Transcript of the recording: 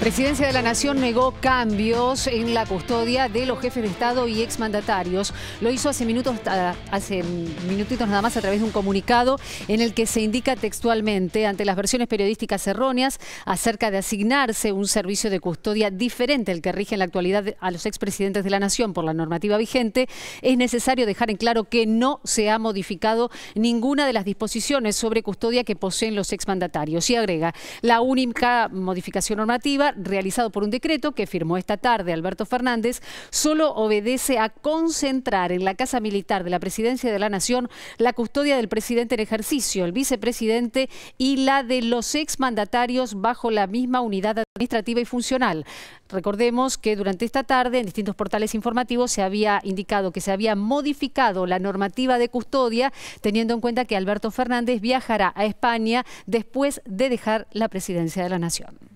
Presidencia de la Nación negó cambios en la custodia de los jefes de Estado y exmandatarios. Lo hizo hace minutos, hace minutitos nada más a través de un comunicado en el que se indica textualmente ante las versiones periodísticas erróneas acerca de asignarse un servicio de custodia diferente al que rige en la actualidad a los expresidentes de la Nación por la normativa vigente, es necesario dejar en claro que no se ha modificado ninguna de las disposiciones sobre custodia que poseen los exmandatarios. Y agrega, la única modificación normativa realizado por un decreto que firmó esta tarde Alberto Fernández, solo obedece a concentrar en la Casa Militar de la Presidencia de la Nación la custodia del presidente en ejercicio, el vicepresidente y la de los exmandatarios bajo la misma unidad administrativa y funcional. Recordemos que durante esta tarde en distintos portales informativos se había indicado que se había modificado la normativa de custodia, teniendo en cuenta que Alberto Fernández viajará a España después de dejar la presidencia de la Nación.